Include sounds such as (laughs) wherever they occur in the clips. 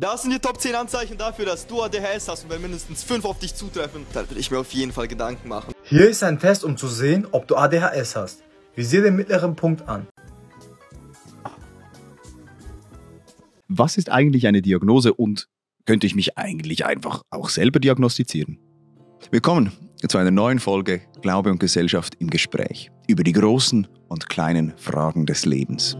Das sind die Top 10 Anzeichen dafür, dass du ADHS hast und wenn mindestens 5 auf dich zutreffen, dann will ich mir auf jeden Fall Gedanken machen. Hier ist ein Test, um zu sehen, ob du ADHS hast. Visier den mittleren Punkt an. Was ist eigentlich eine Diagnose und könnte ich mich eigentlich einfach auch selber diagnostizieren? Willkommen zu einer neuen Folge Glaube und Gesellschaft im Gespräch über die großen und kleinen Fragen des Lebens.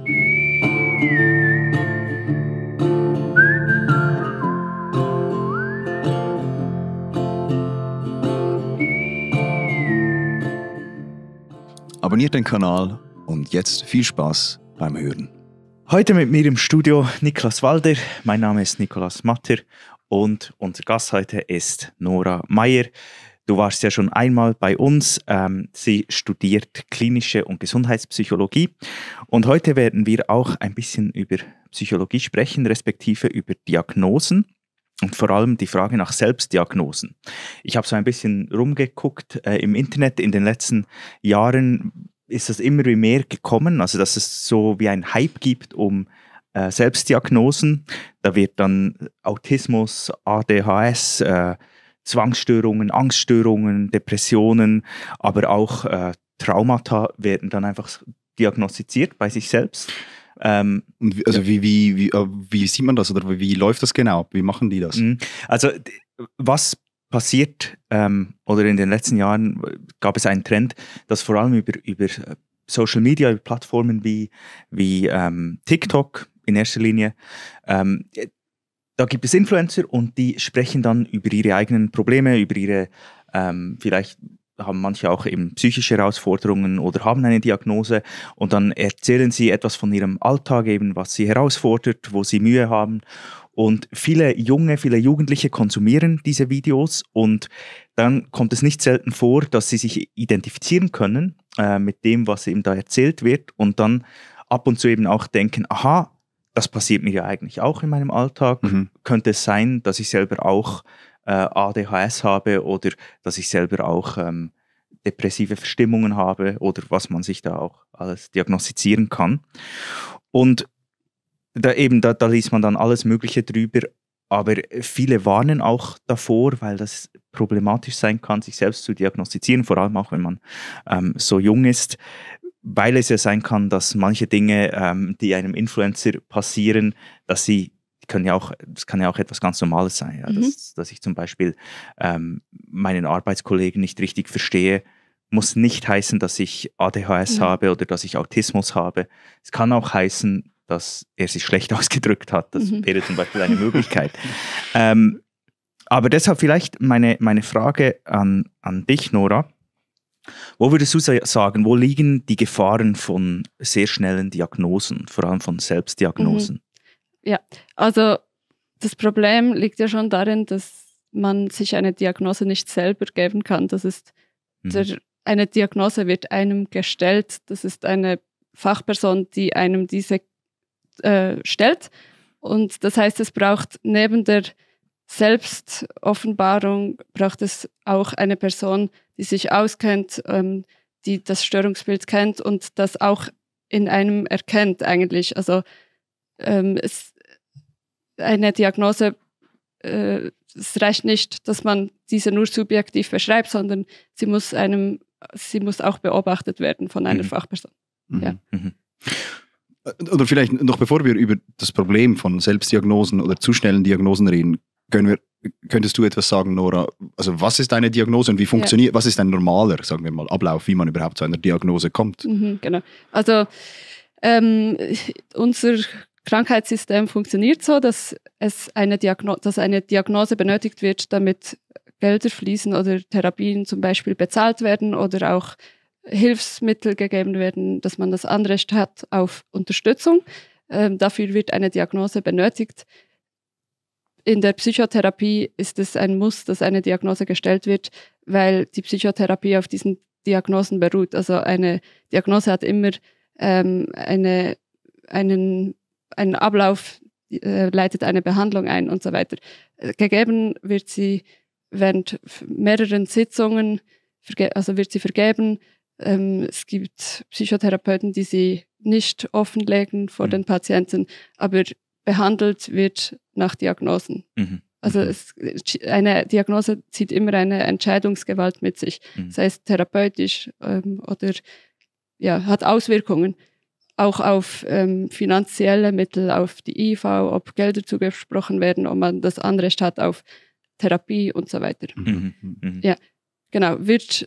Abonniert den Kanal und jetzt viel Spaß beim Hören. Heute mit mir im Studio Niklas Walder. Mein Name ist Nikolas Matter und unser Gast heute ist Nora Meyer. Du warst ja schon einmal bei uns. Ähm, sie studiert klinische und Gesundheitspsychologie. Und heute werden wir auch ein bisschen über Psychologie sprechen, respektive über Diagnosen und vor allem die Frage nach Selbstdiagnosen. Ich habe so ein bisschen rumgeguckt äh, im Internet in den letzten Jahren ist das immer mehr gekommen, also dass es so wie ein Hype gibt um äh, Selbstdiagnosen. Da wird dann Autismus, ADHS, äh, Zwangsstörungen, Angststörungen, Depressionen, aber auch äh, Traumata werden dann einfach diagnostiziert bei sich selbst. Ähm, und also ja. wie, wie, wie, äh, wie sieht man das oder wie läuft das genau? Wie machen die das? Mhm. Also was passiert ähm, oder in den letzten Jahren äh, gab es einen Trend, dass vor allem über, über äh, Social Media, über Plattformen wie, wie ähm, TikTok in erster Linie, ähm, da gibt es Influencer und die sprechen dann über ihre eigenen Probleme, über ihre ähm, vielleicht haben manche auch eben psychische Herausforderungen oder haben eine Diagnose und dann erzählen sie etwas von ihrem Alltag eben, was sie herausfordert, wo sie Mühe haben. Und viele junge, viele Jugendliche konsumieren diese Videos und dann kommt es nicht selten vor, dass sie sich identifizieren können äh, mit dem, was eben da erzählt wird und dann ab und zu eben auch denken, aha, das passiert mir ja eigentlich auch in meinem Alltag. Mhm. Könnte es sein, dass ich selber auch äh, ADHS habe oder dass ich selber auch ähm, depressive Verstimmungen habe oder was man sich da auch alles diagnostizieren kann. Und da eben, da, da liest man dann alles Mögliche drüber, aber viele warnen auch davor, weil das problematisch sein kann, sich selbst zu diagnostizieren, vor allem auch wenn man ähm, so jung ist, weil es ja sein kann, dass manche Dinge, ähm, die einem Influencer passieren, dass sie können ja auch, das kann ja auch etwas ganz Normales sein, ja, mhm. dass, dass, ich zum Beispiel ähm, meinen Arbeitskollegen nicht richtig verstehe, muss nicht heißen, dass ich ADHS mhm. habe oder dass ich Autismus habe. Es kann auch heißen, dass er sich schlecht (laughs) ausgedrückt hat. Das mhm. wäre zum Beispiel eine (laughs) Möglichkeit. ähm, aber deshalb vielleicht meine, meine Frage an, an dich, Nora. Wo würdest du sagen, wo liegen die Gefahren von sehr schnellen Diagnosen, vor allem von Selbstdiagnosen? Mhm. Ja, also das Problem liegt ja schon darin, dass man sich eine Diagnose nicht selber geben kann. Das ist mhm. der, eine Diagnose wird einem gestellt. Das ist eine Fachperson, die einem diese äh, stellt. Und das heißt, es braucht neben der Selbstoffenbarung braucht es auch eine Person, die sich auskennt, ähm, die das Störungsbild kennt und das auch in einem erkennt eigentlich. Also ähm, es, eine Diagnose, äh, es reicht nicht, dass man diese nur subjektiv beschreibt, sondern sie muss einem, sie muss auch beobachtet werden von einer mhm. Fachperson. Mhm. Ja. Mhm. Äh, oder vielleicht noch bevor wir über das Problem von Selbstdiagnosen oder zu schnellen Diagnosen reden, wir, könntest du etwas sagen, Nora? Also was ist eine Diagnose und wie funktioniert, ja. was ist ein normaler, sagen wir mal, Ablauf, wie man überhaupt zu einer Diagnose kommt? Mhm, genau. Also ähm, unser Krankheitssystem funktioniert so, dass, es eine, dass eine Diagnose benötigt wird, damit Gelder fließen oder Therapien zum Beispiel bezahlt werden oder auch Hilfsmittel gegeben werden, dass man das Anrecht hat auf Unterstützung. Ähm, dafür wird eine Diagnose benötigt. In der Psychotherapie ist es ein Muss, dass eine Diagnose gestellt wird, weil die Psychotherapie auf diesen Diagnosen beruht. Also eine Diagnose hat immer ähm, eine, einen ein Ablauf, äh, leitet eine Behandlung ein und so weiter. Äh, gegeben wird sie während mehreren Sitzungen, also wird sie vergeben. Ähm, es gibt Psychotherapeuten, die sie nicht offenlegen vor mhm. den Patienten, aber behandelt wird nach Diagnosen. Mhm. Also mhm. es, eine Diagnose zieht immer eine Entscheidungsgewalt mit sich, mhm. sei es therapeutisch ähm, oder ja, hat Auswirkungen auch auf ähm, finanzielle Mittel, auf die IV, ob Gelder zugesprochen werden, ob man das andere statt auf Therapie und so weiter. Mhm, mh. Mhm. Ja, genau. Wird,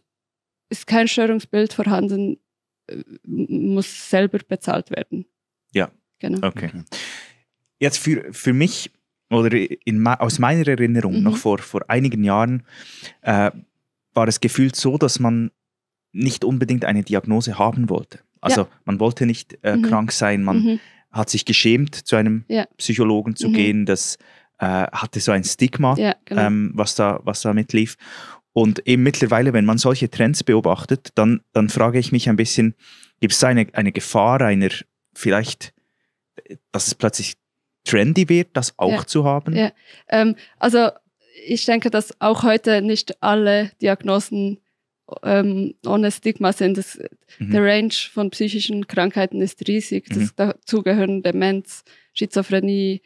ist kein Störungsbild vorhanden, äh, muss selber bezahlt werden. Ja. Genau. Okay. Jetzt für, für mich oder in, aus meiner Erinnerung mhm. noch vor, vor einigen Jahren äh, war es gefühlt so, dass man nicht unbedingt eine Diagnose haben wollte. Also ja. man wollte nicht äh, mhm. krank sein, man mhm. hat sich geschämt, zu einem ja. Psychologen zu mhm. gehen. Das äh, hatte so ein Stigma, ja, genau. ähm, was, da, was da mitlief. Und eben mittlerweile, wenn man solche Trends beobachtet, dann, dann frage ich mich ein bisschen, gibt es da eine, eine Gefahr einer, vielleicht, dass es plötzlich trendy wird, das auch zu haben? Ja. Ähm, also ich denke, dass auch heute nicht alle Diagnosen ähm, ohne Stigma sind. Das, mhm. Der Range von psychischen Krankheiten ist riesig. Mhm. dazu gehören Demenz, Schizophrenie,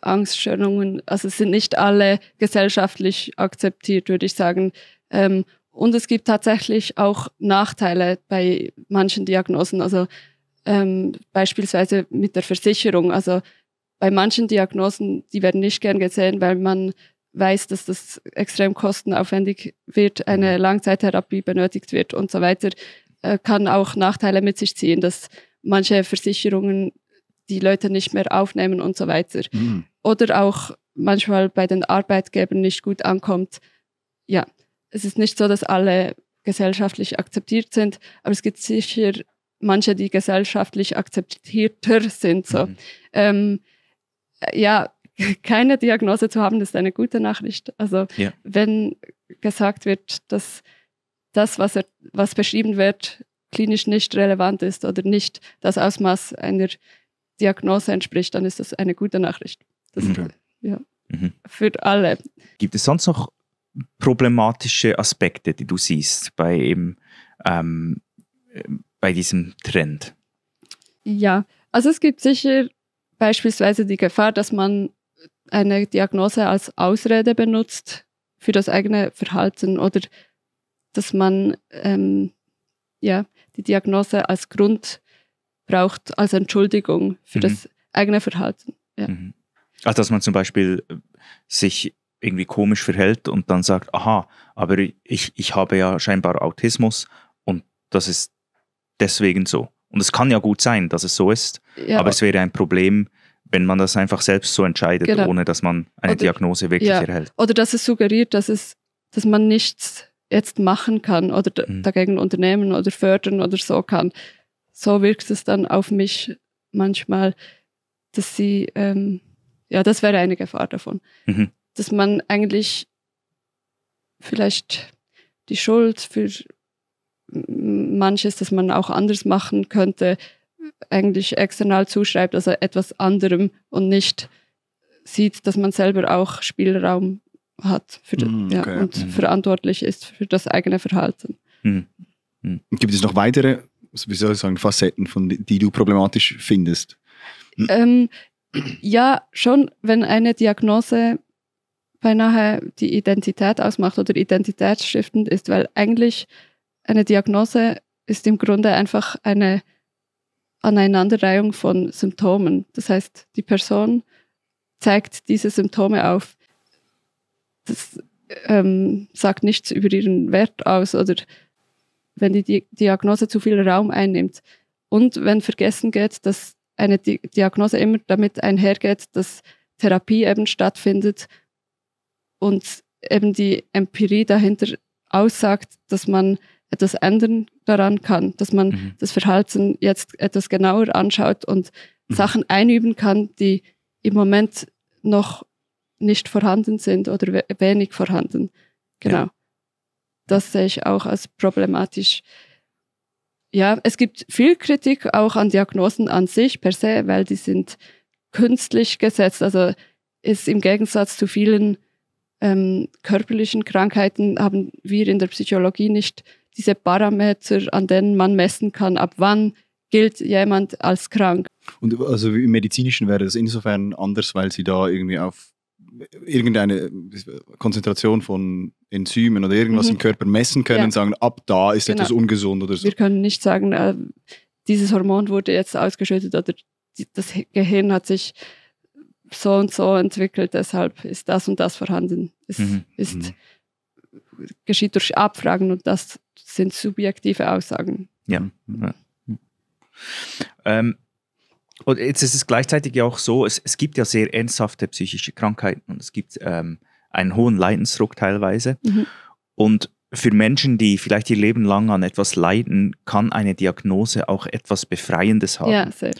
Angststörungen. Also sind nicht alle gesellschaftlich akzeptiert, würde ich sagen. Ähm, und es gibt tatsächlich auch Nachteile bei manchen Diagnosen. Also ähm, beispielsweise mit der Versicherung. Also bei manchen Diagnosen, die werden nicht gern gesehen, weil man weiß, dass das extrem kostenaufwendig wird, eine mhm. Langzeittherapie benötigt wird und so weiter, äh, kann auch Nachteile mit sich ziehen, dass manche Versicherungen die Leute nicht mehr aufnehmen und so weiter. Mhm. Oder auch manchmal bei den Arbeitgebern nicht gut ankommt. Ja, es ist nicht so, dass alle gesellschaftlich akzeptiert sind, aber es gibt sicher manche, die gesellschaftlich akzeptierter sind. So. Mhm. Ähm, ja, keine Diagnose zu haben, ist eine gute Nachricht. Also ja. wenn gesagt wird, dass das, was, er, was beschrieben wird, klinisch nicht relevant ist oder nicht das Ausmaß einer Diagnose entspricht, dann ist das eine gute Nachricht. Das, mhm. ja, mhm. Für alle. Gibt es sonst noch problematische Aspekte, die du siehst bei, eben, ähm, bei diesem Trend? Ja, also es gibt sicher beispielsweise die Gefahr, dass man eine Diagnose als Ausrede benutzt für das eigene Verhalten oder dass man ähm, ja, die Diagnose als Grund braucht, als Entschuldigung für mhm. das eigene Verhalten. Ja. Mhm. Also dass man zum Beispiel äh, sich irgendwie komisch verhält und dann sagt, aha, aber ich, ich habe ja scheinbar Autismus und das ist deswegen so. Und es kann ja gut sein, dass es so ist, ja. aber es wäre ein Problem, wenn man das einfach selbst so entscheidet, genau. ohne dass man eine Oder, Diagnose wirklich ja. erhält. Oder dass es suggeriert, dass, es, dass man nichts jetzt machen kann oder mhm. dagegen unternehmen oder fördern oder so kann. So wirkt es dann auf mich manchmal, dass sie, ähm, ja, das wäre eine Gefahr davon, mhm. dass man eigentlich vielleicht die Schuld für manches, das man auch anders machen könnte, eigentlich external zuschreibt, also etwas anderem und nicht sieht, dass man selber auch Spielraum hat für, mm, okay. ja, und mhm. verantwortlich ist für das eigene Verhalten. Mhm. Mhm. Gibt es noch weitere, wie soll ich sagen, Facetten, von, die du problematisch findest? Hm? Ähm, ja, schon, wenn eine Diagnose beinahe die Identität ausmacht oder identitätsstiftend ist, weil eigentlich eine Diagnose ist im Grunde einfach eine Aneinanderreihung von Symptomen. Das heißt, die Person zeigt diese Symptome auf. Das ähm, sagt nichts über ihren Wert aus oder wenn die Diagnose zu viel Raum einnimmt. Und wenn vergessen geht, dass eine Diagnose immer damit einhergeht, dass Therapie eben stattfindet und eben die Empirie dahinter aussagt, dass man etwas ändern daran kann, dass man mhm. das Verhalten jetzt etwas genauer anschaut und mhm. Sachen einüben kann, die im Moment noch nicht vorhanden sind oder we wenig vorhanden. Genau. Ja. Das sehe ich auch als problematisch. Ja, es gibt viel Kritik auch an Diagnosen an sich per se, weil die sind künstlich gesetzt. Also ist im Gegensatz zu vielen ähm, körperlichen Krankheiten haben wir in der Psychologie nicht diese Parameter, an denen man messen kann, ab wann gilt jemand als krank. Und also im medizinischen wäre das insofern anders, weil sie da irgendwie auf irgendeine Konzentration von Enzymen oder irgendwas mhm. im Körper messen können, ja. sagen, ab da ist genau. etwas ungesund oder so. Wir können nicht sagen, äh, dieses Hormon wurde jetzt ausgeschüttet oder das Gehirn hat sich so und so entwickelt, deshalb ist das und das vorhanden. Ist, mhm. ist mhm geschieht durch Abfragen und das sind subjektive Aussagen. Ja. ja. Ähm, und jetzt ist es gleichzeitig ja auch so, es, es gibt ja sehr ernsthafte psychische Krankheiten und es gibt ähm, einen hohen Leidensdruck teilweise. Mhm. Und für Menschen, die vielleicht ihr Leben lang an etwas leiden, kann eine Diagnose auch etwas Befreiendes haben. Ja, sehr.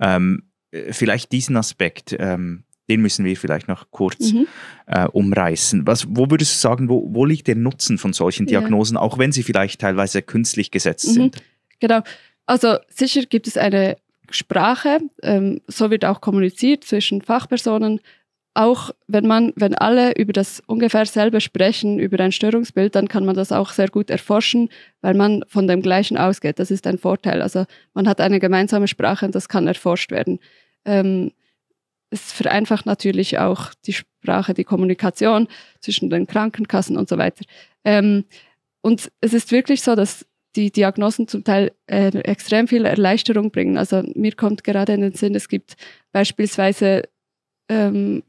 Ähm, äh, vielleicht diesen Aspekt. Ähm, den müssen wir vielleicht noch kurz mhm. äh, umreißen. Was, wo würdest du sagen, wo, wo liegt der Nutzen von solchen Diagnosen, ja. auch wenn sie vielleicht teilweise künstlich gesetzt mhm. sind? Genau. Also sicher gibt es eine Sprache, ähm, so wird auch kommuniziert zwischen Fachpersonen. Auch wenn man, wenn alle über das ungefähr selbe sprechen, über ein Störungsbild, dann kann man das auch sehr gut erforschen, weil man von dem Gleichen ausgeht. Das ist ein Vorteil. Also man hat eine gemeinsame Sprache und das kann erforscht werden. Ähm, es vereinfacht natürlich auch die Sprache, die Kommunikation zwischen den Krankenkassen und so weiter. Ähm, und es ist wirklich so, dass die Diagnosen zum Teil äh, extrem viel Erleichterung bringen. Also mir kommt gerade in den Sinn, es gibt beispielsweise ähm,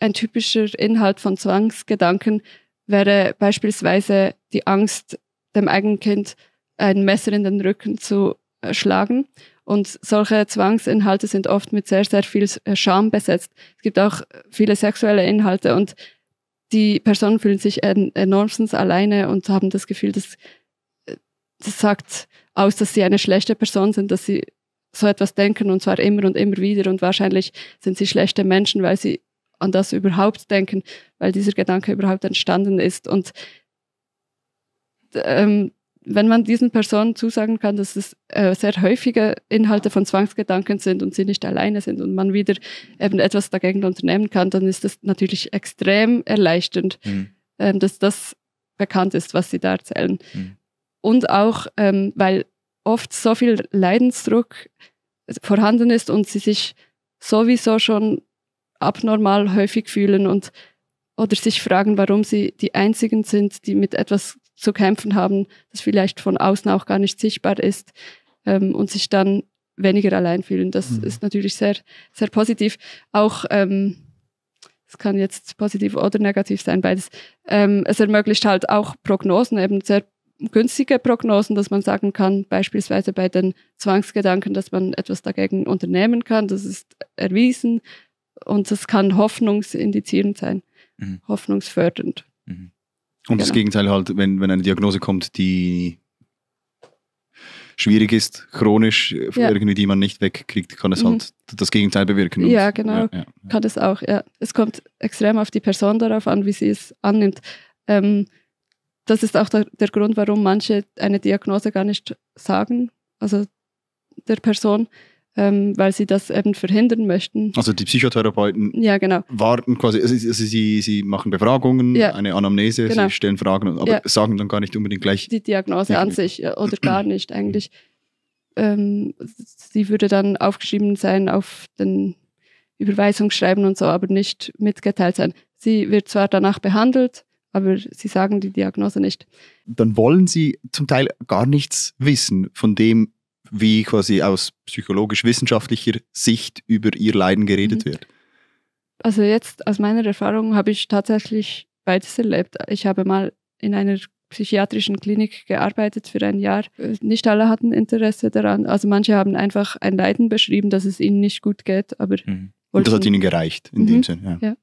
ein typischer Inhalt von Zwangsgedanken wäre beispielsweise die Angst, dem eigenen Kind ein Messer in den Rücken zu äh, schlagen. Und solche Zwangsinhalte sind oft mit sehr, sehr viel Scham besetzt. Es gibt auch viele sexuelle Inhalte und die Personen fühlen sich enormstens alleine und haben das Gefühl, dass äh, das sagt aus, dass sie eine schlechte Person sind, dass sie so etwas denken und zwar immer und immer wieder und wahrscheinlich sind sie schlechte Menschen, weil sie an das überhaupt denken, weil dieser Gedanke überhaupt entstanden ist und ähm, wenn man diesen Personen zusagen kann, dass es äh, sehr häufige Inhalte von Zwangsgedanken sind und sie nicht alleine sind und man wieder eben etwas dagegen unternehmen kann, dann ist das natürlich extrem erleichternd, mhm. ähm, dass das bekannt ist, was sie da erzählen. Mhm. Und auch, ähm, weil oft so viel Leidensdruck vorhanden ist und sie sich sowieso schon abnormal häufig fühlen und oder sich fragen, warum sie die einzigen sind, die mit etwas zu kämpfen haben, das vielleicht von außen auch gar nicht sichtbar ist ähm, und sich dann weniger allein fühlen. Das mhm. ist natürlich sehr, sehr positiv. Auch ähm, es kann jetzt positiv oder negativ sein, beides. Ähm, es ermöglicht halt auch Prognosen, eben sehr günstige Prognosen, dass man sagen kann, beispielsweise bei den Zwangsgedanken, dass man etwas dagegen unternehmen kann. Das ist erwiesen und das kann hoffnungsindizierend sein, mhm. hoffnungsfördernd. Mhm. Und genau. das Gegenteil halt, wenn, wenn eine Diagnose kommt, die schwierig ist, chronisch, äh, ja. irgendwie die man nicht wegkriegt, kann es mhm. halt das Gegenteil bewirken. ja, genau. Ja, kann es auch. Ja. Es kommt extrem auf die Person darauf an, wie sie es annimmt. Ähm, das ist auch der, der Grund, warum manche eine Diagnose gar nicht sagen, also der Person, ähm, weil sie das eben verhindern möchten. Also die Psychotherapeuten ja, genau. warten quasi, also, also sie, sie machen Befragungen, ja. eine Anamnese, genau. sie stellen Fragen, aber ja. sagen dann gar nicht unbedingt gleich. Die Diagnose ja. an sich äh, oder (clears throat) gar nicht eigentlich. Ähm, sie würde dann aufgeschrieben sein auf den Überweisungsschreiben und so, aber nicht mitgeteilt sein. Sie wird zwar danach behandelt, aber sie sagen die Diagnose nicht. Dann wollen sie zum Teil gar nichts wissen von dem, wie quasi aus psychologisch-wissenschaftlicher Sicht über ihr Leiden geredet mhm. wird? Also jetzt aus meiner Erfahrung habe ich tatsächlich beides erlebt. Ich habe mal in einer psychiatrischen Klinik gearbeitet für ein Jahr. Nicht alle hatten Interesse daran. Also manche haben einfach ein Leiden beschrieben, dass es ihnen nicht gut geht, aber mhm. Und das hat ihnen gereicht in mhm. dem Sinne. Ja.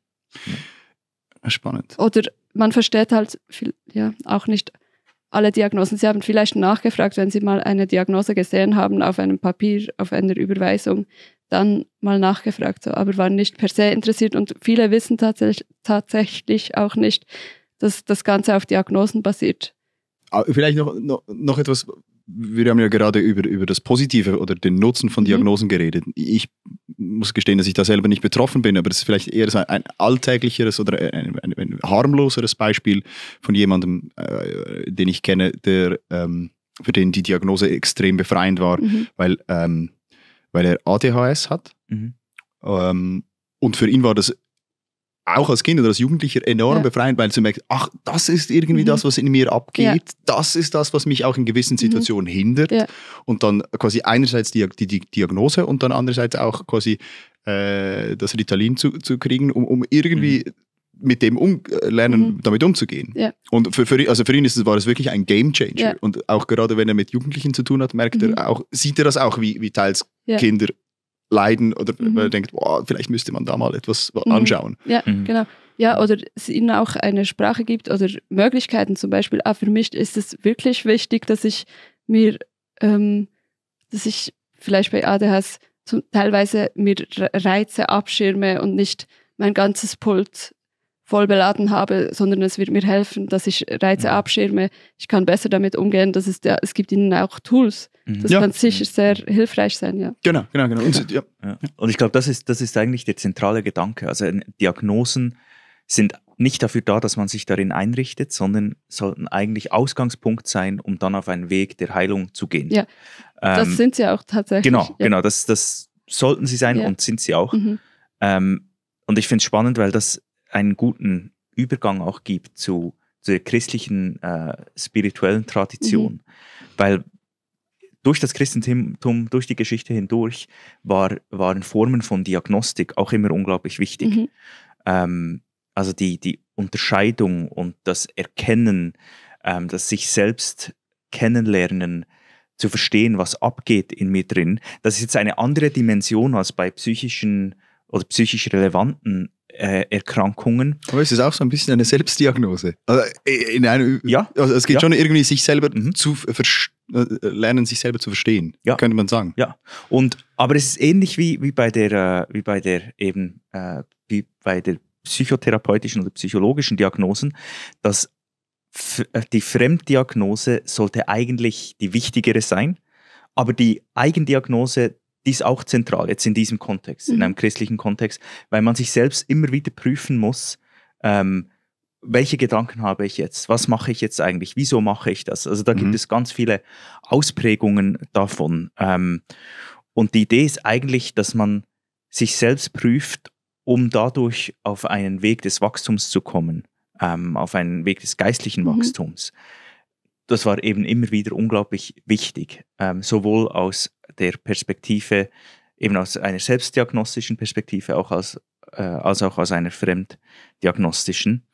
Ja. Spannend. Oder man versteht halt viel, ja, auch nicht alle Diagnosen. Sie haben vielleicht nachgefragt, wenn Sie mal eine Diagnose gesehen haben auf einem Papier, auf einer Überweisung, dann mal nachgefragt, so, aber waren nicht per se interessiert und viele wissen tatsächlich, tatsächlich auch nicht, dass das Ganze auf Diagnosen basiert. Vielleicht noch, noch, noch etwas, wir haben ja gerade über, über das Positive oder den Nutzen von mhm. Diagnosen mhm. geredet. Ich muss gestehen, dass ich da selber nicht betroffen bin, aber das ist vielleicht eher so ein alltäglicheres oder ein, ein, ein harmloseres Beispiel von jemandem, äh, den ich kenne, der, ähm, für den die Diagnose extrem befreiend war, mhm. weil, ähm, weil er ADHS hat. Mhm. Ähm, und für ihn war das auch als Kind oder als Jugendlicher enorm ja. befreiend, weil du merkst, ach, das ist irgendwie mhm. das, was in mir abgeht, ja. das ist das, was mich auch in gewissen mhm. Situationen mhm. hindert. Ja. Und dann quasi einerseits die, die, die, Diagnose und dann andererseits auch quasi äh, das Ritalin zu, zu kriegen, um, um irgendwie mhm mit dem um, äh, lernen, mhm. damit umzugehen. Ja. Und für, für, also für ihn ist war es wirklich ein Game Changer. Ja. Und auch gerade wenn er mit Jugendlichen zu tun hat, merkt mhm. er auch, sieht er das auch, wie, wie teils ja. Kinder leiden oder mhm. man denkt, wow, vielleicht müsste man da mal etwas mhm. anschauen. Ja, mhm. genau. Ja, oder es ihnen auch eine Sprache gibt oder Möglichkeiten zum Beispiel. Ah, für mich ist es wirklich wichtig, dass ich mir, ähm, dass ich vielleicht bei ADHS zum, teilweise mir Reize abschirme und nicht mein ganzes Pult voll beladen habe, sondern es wird mir helfen, dass ich Reize mhm. abschirme. Ich kann besser damit umgehen. Das ist ja, es gibt ihnen auch Tools. Mhm. Das ja. kann sicher mhm. sehr hilfreich sein, ja. Genau, genau, genau. Und, ja. Ja. Und ich glaube, das ist, das ist eigentlich der zentrale Gedanke. Also ähm, Diagnosen sind nicht dafür da, dass man sich darin einrichtet, sondern sollten eigentlich Ausgangspunkt sein, um dann auf einen Weg der Heilung zu gehen. Ja, das ähm, sind sie auch tatsächlich. Genau, genau, das, das sollten sie sein und sind sie auch. Mhm. Ähm, und ich finde es spannend, weil das einen guten Übergang auch gibt zu, zu der christlichen äh, spirituellen Tradition. Mhm. Weil durch das Christentum, durch die Geschichte hindurch, war, waren Formen von Diagnostik auch immer unglaublich wichtig. Mhm. Ähm, also die, die Unterscheidung und das Erkennen, ähm, das sich selbst kennenlernen, zu verstehen, was abgeht in mir drin, das ist jetzt eine andere Dimension als bei psychischen oder psychisch relevanten äh, Erkrankungen. Aber es ist auch so ein bisschen eine Selbstdiagnose. Also äh, in einem, ja. Also es geht ja. schon irgendwie, sich selber mhm. zu äh, äh, lernen, sich selber zu verstehen, ja. könnte man sagen. Ja. Und, aber es ist ähnlich wie, wie bei der, wie bei der eben, äh, wie bei der psychotherapeutischen oder psychologischen Diagnosen, dass die Fremddiagnose sollte eigentlich die wichtigere sein, aber die Eigendiagnose die ist auch zentral, jetzt in diesem Kontext, mhm. in einem christlichen Kontext, weil man sich selbst immer wieder prüfen muss, ähm, welche Gedanken habe ich jetzt? Was mache ich jetzt eigentlich? Wieso mache ich das? Also da mhm. gibt es ganz viele Ausprägungen davon. Ähm, und die Idee ist eigentlich, dass man sich selbst prüft, um dadurch auf einen Weg des Wachstums zu kommen, ähm, auf einen Weg des geistlichen mhm. Wachstums das war eben immer wieder unglaublich wichtig, ähm, sowohl aus der Perspektive, eben aus einer selbstdiagnostischen Perspektive, auch als, äh, als auch aus einer fremddiagnostischen.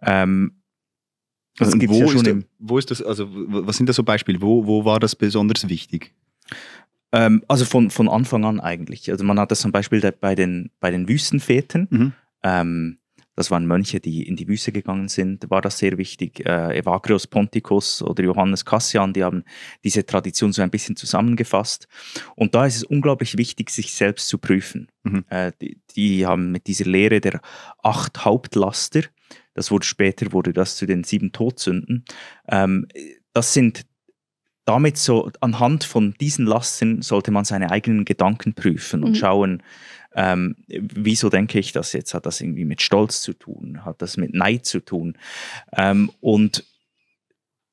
Ähm, also wo, ja ist das, wo, ist das, also was sind da so Beispiele? Wo, wo war das besonders wichtig? Ähm, also von, von Anfang an eigentlich. Also man hat das zum Beispiel bei den, bei den Wüstenvätern. Mhm. Ähm, das waren Mönche, die in die Wüste gegangen sind, war das sehr wichtig. Äh, Evagrius Ponticus oder Johannes Cassian, die haben diese Tradition so ein bisschen zusammengefasst. Und da ist es unglaublich wichtig, sich selbst zu prüfen. Mhm. Äh, die, die, haben mit dieser Lehre der acht Hauptlaster, das wurde später wurde das zu den sieben Todsünden, ähm, das sind damit so anhand von diesen Lasten sollte man seine eigenen Gedanken prüfen und mhm. schauen, ähm, wieso denke ich das jetzt? Hat das irgendwie mit Stolz zu tun? Hat das mit Neid zu tun? Ähm, und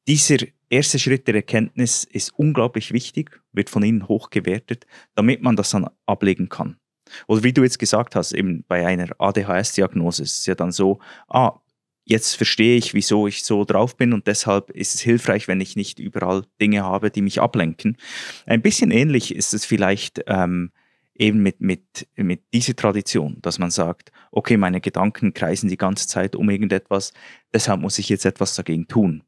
dieser erste Schritt der Erkenntnis ist unglaublich wichtig, wird von Ihnen hoch gewertet, damit man das dann ablegen kann. Oder wie du jetzt gesagt hast, eben bei einer ADHS-Diagnose ist es ja dann so, ah, jetzt verstehe ich, wieso ich so drauf bin und deshalb ist es hilfreich, wenn ich nicht überall Dinge habe, die mich ablenken. Ein bisschen ähnlich ist es vielleicht ähm, eben mit, mit, mit dieser Tradition, dass man sagt, okay, meine Gedanken kreisen die ganze Zeit um irgendetwas, deshalb muss ich jetzt etwas dagegen tun.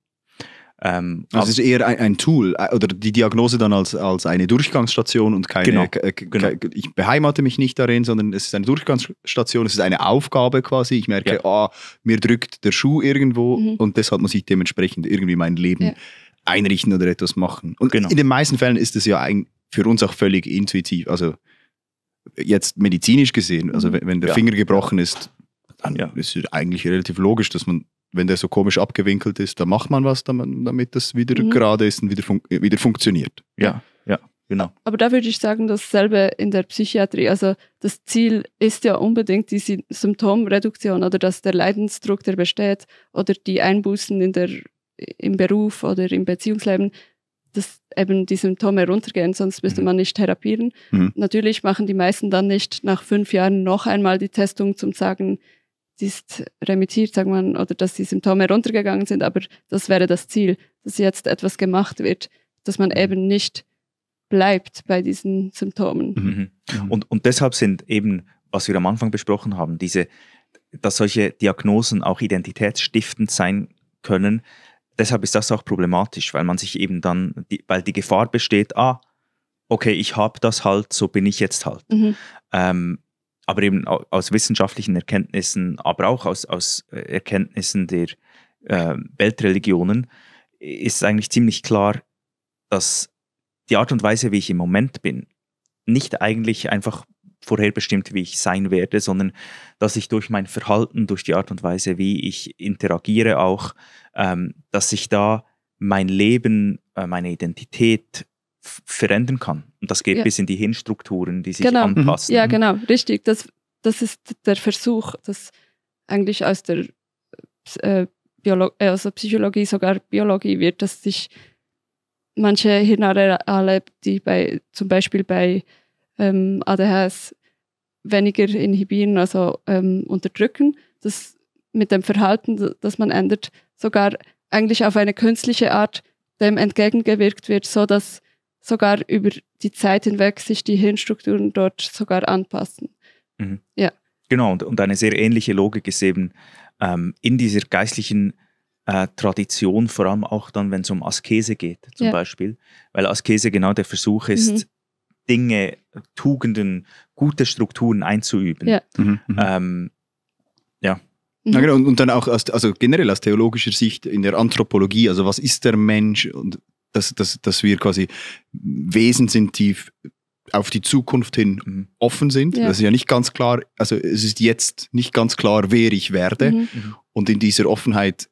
Ähm, also es ist eher ein, ein, Tool äh, oder die Diagnose dann als, als eine Durchgangsstation und keine, genau, äh, genau. ich beheimate mich nicht darin, sondern es ist eine Durchgangsstation, es ist eine Aufgabe quasi. Ich merke, ja. ah, mir drückt der Schuh irgendwo mhm. und deshalb muss ich dementsprechend irgendwie mein Leben ja. einrichten oder etwas machen. Und genau. in den meisten Fällen ist es ja ein, für uns auch völlig intuitiv. Also jetzt medizinisch gesehen, also mhm. wenn, wenn der ja. Finger gebrochen ist, dann ja. ist es eigentlich relativ logisch, dass man, wenn der so komisch abgewinkelt ist, dann macht man was, damit das wieder mhm. gerade ist und wieder, fun wieder funktioniert. Ja, ja. Genau. Aber da würde ich sagen, dasselbe in der Psychiatrie. Also das Ziel ist ja unbedingt die Symptomreduktion oder dass der Leidensdruck, der besteht, oder die Einbußen in der, im Beruf oder im Beziehungsleben, dass eben die Symptome runtergehen, sonst müsste mhm. man nicht therapieren. Mhm. Natürlich machen die meisten dann nicht nach fünf Jahren noch einmal die Testung, zum sagen, sie ist remittiert, sagt man, oder dass die Symptome runtergegangen sind, aber das wäre das Ziel, dass jetzt etwas gemacht wird, dass man mhm. eben nicht bleibt bei diesen Symptomen. Mhm. mhm. Und, und deshalb sind eben, was wir am Anfang besprochen haben, diese, dass solche Diagnosen auch identitätsstiftend sein können, deshalb ist das auch problematisch, weil man sich eben dann, die, weil die Gefahr besteht, ah, okay, ich habe das halt, so bin ich jetzt halt. Mhm. Ähm, aber eben aus wissenschaftlichen Erkenntnissen, aber auch aus, aus äh, Erkenntnissen der äh, Weltreligionen ist eigentlich ziemlich klar, dass die Art und Weise, wie ich im Moment bin, nicht eigentlich einfach vorherbestimmt, wie ich sein werde, sondern dass ich durch mein Verhalten, durch die Art und Weise, wie ich interagiere, auch, ähm, dass ich da mein Leben, äh, meine Identität verändern kann. Und das geht ja. bis in die Hirnstrukturen, die sich genau. anpassen. Mhm. Ja, mhm. genau, richtig. Das, das ist der Versuch, das eigentlich aus der äh, Biolo äh, also Psychologie, sogar Biologie wird, dass sich manche Hirnareale, die bei, zum Beispiel bei ähm, ADHS weniger inhibieren, also ähm, unterdrücken, das mit dem Verhalten, das man ändert, sogar eigentlich auf eine künstliche Art dem entgegengewirkt wird, so dass sogar über die Zeit hinweg sich die Hirnstrukturen dort sogar anpassen. Mhm. Ja. Genau, und, und, eine sehr ähnliche Logik ist eben ähm, in dieser geistlichen äh, Tradition, vor allem auch dann, wenn es um Askese geht, zum ja. Beispiel, weil Askese genau der Versuch ist, mhm. Dinge, Tugenden, gute Strukturen einzuüben. Ja. Mhm. mhm. Ähm, ja. Mhm. ja genau. und, und, dann auch aus, also generell aus theologischer Sicht in der Anthropologie, also was ist der Mensch und dass, dass, dass wir quasi Wesen sind, die auf die Zukunft hin mhm. offen sind. Ja. Das ist ja nicht ganz klar, also es ist jetzt nicht ganz klar, wer ich werde. Mhm. mhm. Und in dieser Offenheit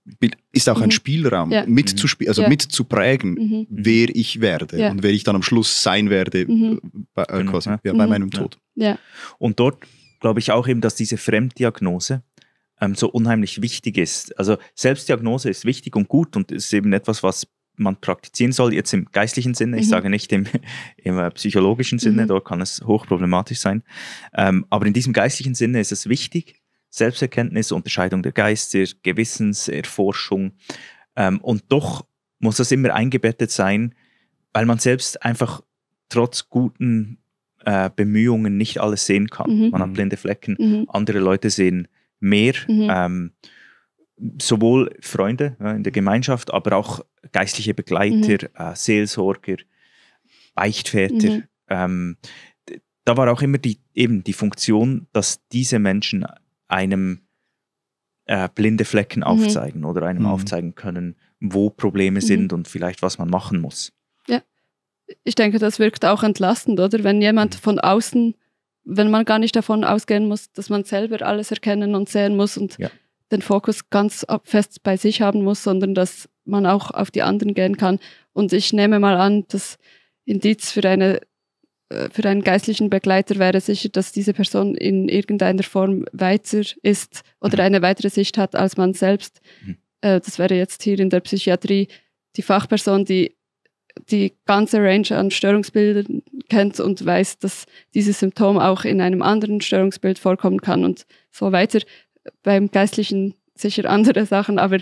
ist auch mhm. ein Spielraum, ja. mitzuspielen, also ja. mitzuprägen, mhm. wer ich werde ja. und wer ich dann am Schluss sein werde, mhm. bei, äh, genau. quasi ja, bei mhm. meinem Tod. Und dort glaube ich auch eben, dass diese Fremddiagnose ähm, so unheimlich wichtig ist. Also Selbstdiagnose ist wichtig und gut und ist eben etwas, was man praktizieren soll, jetzt im geistlichen Sinne, ich mhm. sage nicht im, im äh, psychologischen Sinne, mhm. dort kann es hochproblematisch sein, ähm, aber in diesem geistlichen Sinne ist es wichtig, Selbsterkenntnis, Unterscheidung der Geister, Gewissenserforschung. Ähm, und doch muss das immer eingebettet sein, weil man selbst einfach trotz guten äh, Bemühungen nicht alles sehen kann. Mhm. Man hat blinde Flecken, mhm. andere Leute sehen mehr. Mhm. Ähm, sowohl Freunde ja, in der Gemeinschaft, aber auch geistliche Begleiter, mhm. äh, Seelsorger, Beichtväter. Mhm. Ähm, da war auch immer die, eben die Funktion, dass diese Menschen einem äh, blinde Flecken mhm. aufzeigen mhm. oder einem mhm. aufzeigen können, wo Probleme mhm. sind und vielleicht was man machen muss. Ja, ich denke, das wirkt auch entlastend, oder? Wenn jemand mhm. von außen, wenn man gar nicht davon ausgehen muss, dass man selber alles erkennen und sehen muss und ja. den Fokus ganz fest bei sich haben muss, sondern dass man auch auf die anderen gehen kann. Und ich nehme mal an, dass Indiz für eine äh, für einen geistlichen Begleiter wäre sicher, dass diese Person in irgendeiner Form weiter ist oder mhm. eine weitere Sicht hat als man selbst. Mhm. Äh, das wäre jetzt hier in der Psychiatrie die Fachperson, die die ganze Range an Störungsbildern kennt und weiß, dass dieses Symptom auch in einem anderen Störungsbild vorkommen kann und so weiter. Beim Geistlichen sicher andere (laughs) Sachen, aber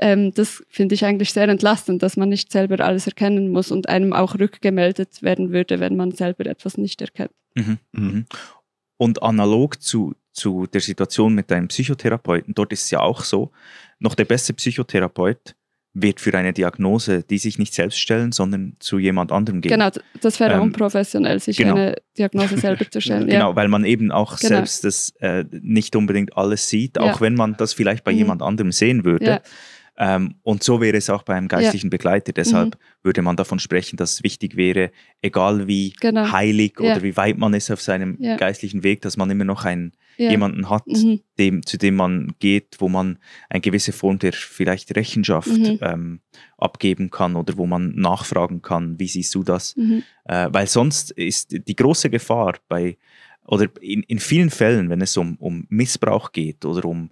ähm, das finde ich eigentlich sehr entlastend, dass man nicht selber alles erkennen muss und einem auch rückgemeldet werden würde, wenn man selber etwas nicht erkennt. Mhm. Mhm. Und analog zu, zu der Situation mit deinem Psychotherapeuten, dort ist es ja auch so, noch der beste Psychotherapeut wird für eine Diagnose, die sich nicht selbst stellen, sondern zu jemand anderem geben. Genau, das wäre ähm, unprofessionell, sich genau. eine Diagnose (laughs) selber zu stellen. genau, ja. weil man eben auch genau. selbst das äh, nicht unbedingt alles sieht, auch ja. wenn man das vielleicht bei mhm. jemand anderem sehen würde. Ja. Ähm, und so wäre es auch beim geistlichen ja. Begleiter. Deshalb mhm. würde man davon sprechen, dass es wichtig wäre, egal wie genau. heilig ja. oder wie weit man ist auf seinem ja. geistlichen Weg, dass man immer noch einen, jemanden hat, mhm. dem, zu dem man geht, wo man eine gewisse Form der vielleicht Rechenschaft mhm. ähm, abgeben kann oder wo man nachfragen kann, wie siehst du das? Mhm. Äh, weil sonst ist die große Gefahr bei oder in, in vielen Fällen, wenn es um, um Missbrauch geht oder um,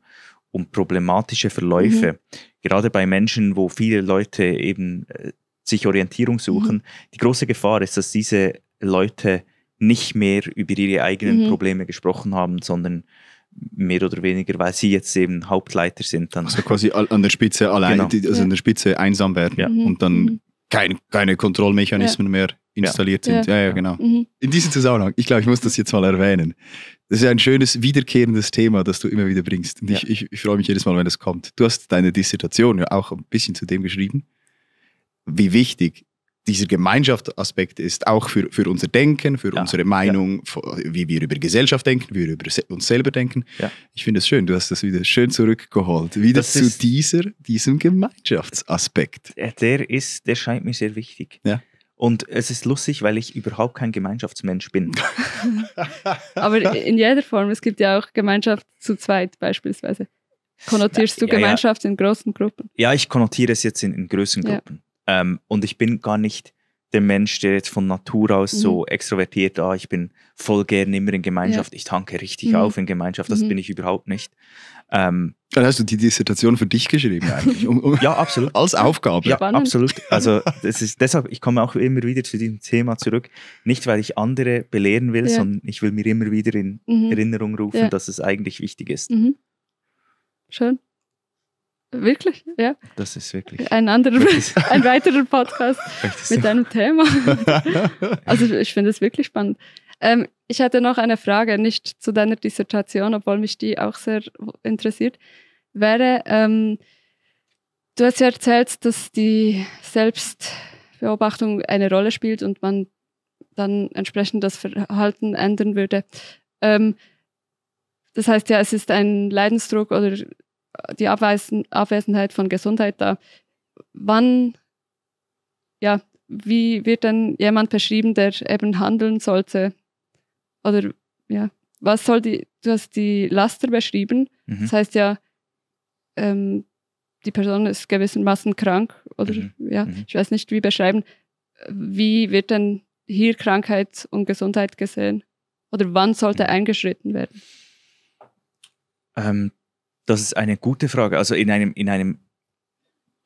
um problematische Verläufe. Mhm. Gerade bei Menschen, wo viele Leute eben äh, sich Orientierung suchen, mhm. die große Gefahr ist, dass diese Leute nicht mehr über ihre eigenen mhm. Probleme gesprochen haben, sondern mehr oder weniger, weil sie jetzt eben Hauptleiter sind. Dann. Also quasi an der Spitze allein, genau. also an der Spitze einsam werden ja. Mhm. und dann mhm kein, keine Kontrollmechanismen ja. mehr installiert sind. Ja, ja, genau. Mhm. In diesem Zusammenhang, ich glaube, ich muss das jetzt mal erwähnen. Das ist ein schönes, wiederkehrendes Thema, das du immer wieder bringst. Und ich, ich, ich freue mich jedes Mal, wenn das kommt. Du hast deine Dissertation ja auch ein bisschen zu dem geschrieben, wie wichtig dieser Gemeinschaftsaspekt ist auch für, für unser Denken, für ja, unsere Meinung, ja. wie wir über Gesellschaft denken, wie wir über uns selber denken. Ja. Ich finde es schön, du hast das wieder schön zurückgeholt. Wieder das zu dieser, diesem Gemeinschaftsaspekt. Der, ist, der scheint mir sehr wichtig. Ja. Und es ist lustig, weil ich überhaupt kein Gemeinschaftsmensch bin. (laughs) Aber in jeder Form. Es gibt ja auch Gemeinschaft zu zweit beispielsweise. Konnotierst du Gemeinschaft in großen Gruppen? Ja, ich konnotiere es jetzt in, in größeren Gruppen. Ähm, und ich bin gar nicht der Mensch, der jetzt von Natur aus mhm. so extrovertiert, ah, ich bin voll gerne immer in Gemeinschaft, ja. ich tanke richtig mhm. auf in Gemeinschaft, das mhm. bin ich überhaupt nicht. Ähm, Dann hast du die Dissertation für dich geschrieben eigentlich. Um, um (laughs) ja, absolut. Als Aufgabe. Ja, Spannend. absolut. (laughs) Also das ist deshalb, ich komme auch immer wieder zu diesem Thema zurück. Nicht, weil ich andere belehren will, ja. sondern ich will mir immer wieder in mhm. Erinnerung rufen, dass es eigentlich wichtig ist. Mhm. Schön. Wirklich? Ja. Das ist wirklich. Ein anderer, (laughs) ein weiterer Podcast (laughs) mit deinem Thema. (laughs) also ich finde es wirklich spannend. Ähm, ich hatte noch eine Frage, nicht zu deiner Dissertation, obwohl mich die auch sehr interessiert. Wäre, ähm, du hast ja erzählt, dass die Selbstbeobachtung eine Rolle spielt und man dann entsprechend das Verhalten ändern würde. Ähm, das heißt ja, es ist ein Leidensdruck oder die Abweisen, Abwesenheit von Gesundheit da. Wann, ja, wie wird denn jemand beschrieben, der eben handeln sollte? Oder ja, was soll die, du hast die Laster beschrieben, mhm. das heißt ja, ähm, die Person ist gewissermaßen krank oder mhm. ja, mhm. ich weiß nicht, wie beschreiben, wie wird denn hier Krankheit und Gesundheit gesehen? Oder wann sollte mhm. eingeschritten werden? Ähm, das ist eine gute Frage. Also in einem, in einem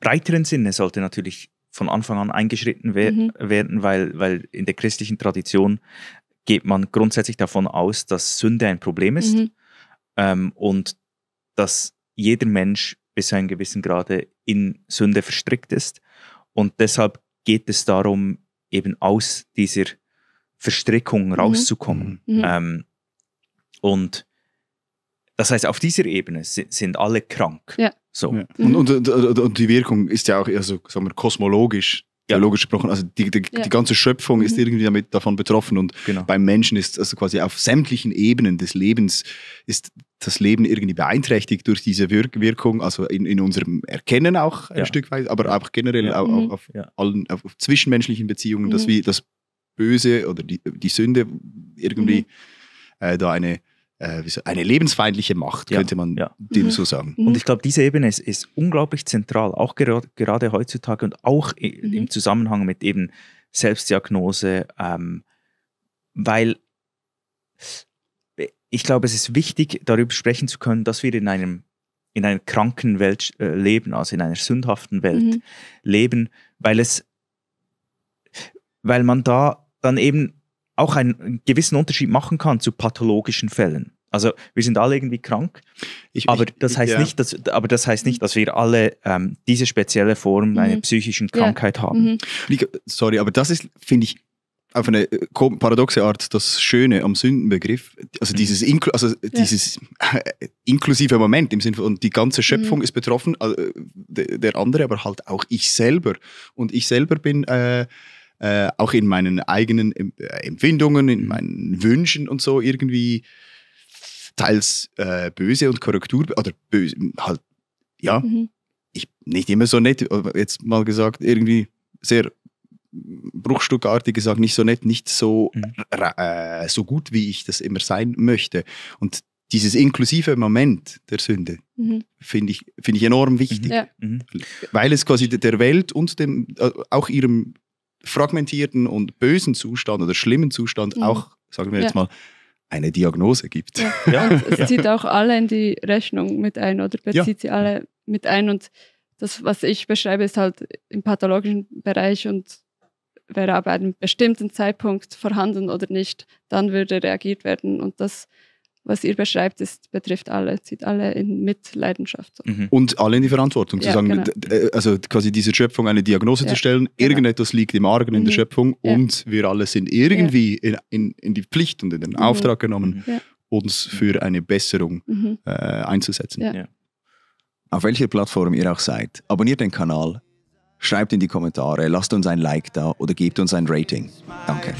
breiteren Sinne sollte natürlich von Anfang an eingeschritten we mhm. werden, weil, weil in der christlichen Tradition geht man grundsätzlich davon aus, dass Sünde ein Problem ist mhm. ähm, und dass jeder Mensch bis zu einem gewissen Grade in Sünde verstrickt ist. Und deshalb geht es darum, eben aus dieser Verstrickung mhm. rauszukommen. Mhm. Ähm, und das heißt, auf dieser Ebene sind alle krank. Ja. So. Ja. Mhm. Und, und, und, die Wirkung ist ja auch eher so, also, sagen wir, kosmologisch, theologisch gesprochen. Also die, die, ja. die ganze Schöpfung ist mhm. irgendwie damit davon betroffen. Und genau. beim Menschen ist also quasi auf sämtlichen Ebenen des Lebens ist das Leben irgendwie beeinträchtigt durch diese Wirkung, also in, in unserem Erkennen auch ein ja. Stück weit, aber auch generell ja. auch, mhm. auf, allen, auf zwischenmenschlichen Beziehungen, mhm. dass das Böse oder die, die Sünde irgendwie mhm. äh, da eine äh, eine lebensfeindliche Macht, ja, könnte man ja. dem mhm. so sagen. Mhm. Und ich glaube, diese Ebene ist, ist unglaublich zentral, auch gerade, gerade heutzutage und auch mhm. im Zusammenhang mit eben Selbstdiagnose, ähm, weil ich glaube, es ist wichtig, darüber sprechen zu können, dass wir in einem in einer kranken Welt äh, leben, also in einer sündhaften Welt mhm. leben, weil es, weil man da dann eben auch einen gewissen Unterschied machen kann zu pathologischen Fällen. Also wir sind alle irgendwie krank, ich, aber, ich, das heißt ja. nicht, dass, aber das heißt nicht, dass wir alle ähm, diese spezielle Form mhm. einer psychischen Krankheit ja. haben. Mhm. Sorry, aber das ist, finde ich, auf eine äh, paradoxe Art das Schöne am Sündenbegriff, also mhm. dieses, Inkl also dieses ja. Äh, inklusive Moment im Sinne von, die ganze Schöpfung mhm. ist betroffen, also der, andere, aber halt auch ich selber. Und ich selber bin... Äh, äh, auch in meinen eigenen äh, Empfindungen, in meinen Wünschen und so irgendwie teils äh, böse und Korrektur oder böse, halt, ja, mhm. ich nicht immer so nett, äh, jetzt mal gesagt, irgendwie sehr bruchstückartig gesagt, nicht so nett, nicht so, mhm. äh, so gut, wie ich das immer sein möchte. Und dieses inklusive Moment der Sünde mhm. finde ich, find ich enorm wichtig, ja. Mhm. weil es quasi der Welt und dem, auch ihrem fragmentierten und bösen Zustand oder schlimmen Zustand mhm. auch, sagen wir jetzt ja. mal, eine Diagnose gibt. Ja. ja. Und es zieht auch alle in die Rechnung mit ein oder bezieht sie alle mit ein. Und das, was ich beschreibe, ist halt im pathologischen Bereich und wäre aber einem bestimmten Zeitpunkt vorhanden oder nicht, dann würde reagiert werden. Und das was ihr beschreibt, ist, betrifft alle, zieht alle in, mit Leidenschaft. So. Mhm. Und alle in die Verantwortung, zu ja, sagen, genau. Äh, also quasi diese Schöpfung eine Diagnose ja, zu stellen, genau. irgendetwas liegt im Argen in der mhm. Schöpfung ja. und wir alle sind irgendwie in, in, in, die Pflicht und in den mhm. Auftrag genommen, uns für eine Besserung mhm. äh, einzusetzen. Auf welcher Plattform ihr auch seid, abonniert den Kanal, schreibt in die Kommentare, lasst uns ein Like da oder gebt uns ein Rating. Danke.